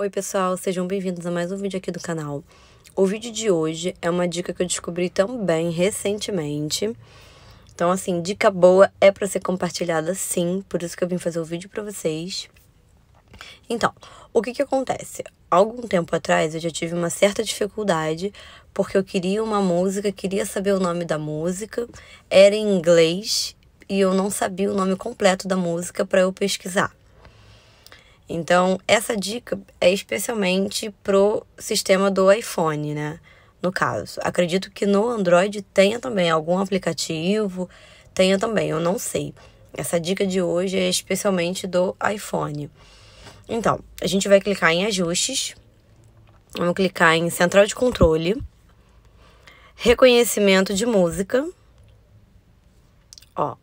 Oi pessoal, sejam bem-vindos a mais um vídeo aqui do canal. O vídeo de hoje é uma dica que eu descobri também recentemente. Então assim, dica boa é para ser compartilhada sim, por isso que eu vim fazer o vídeo para vocês. Então, o que que acontece? Algum tempo atrás eu já tive uma certa dificuldade porque eu queria uma música, queria saber o nome da música, era em inglês e eu não sabia o nome completo da música para eu pesquisar. Então, essa dica é especialmente pro sistema do iPhone, né? No caso, acredito que no Android tenha também algum aplicativo, tenha também, eu não sei. Essa dica de hoje é especialmente do iPhone. Então, a gente vai clicar em ajustes, vamos clicar em central de controle, reconhecimento de música. Ó.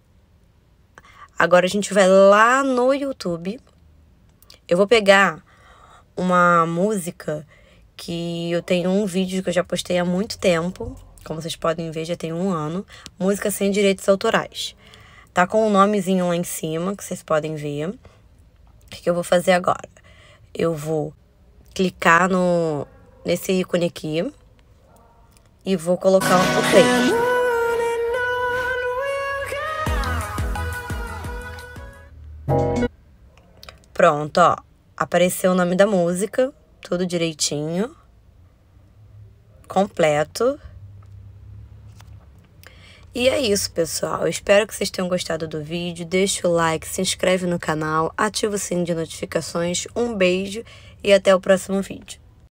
Agora a gente vai lá no YouTube eu vou pegar uma música que eu tenho um vídeo que eu já postei há muito tempo, como vocês podem ver, já tem um ano, música sem direitos autorais. Tá com o um nomezinho lá em cima, que vocês podem ver. O que eu vou fazer agora? Eu vou clicar no nesse ícone aqui e vou colocar o play. thank pronto, ó. Apareceu o nome da música, tudo direitinho. Completo. E é isso, pessoal. espero que vocês tenham gostado do vídeo. Deixa o like, se inscreve no canal, ativa o sininho de notificações. Um beijo e até o próximo vídeo.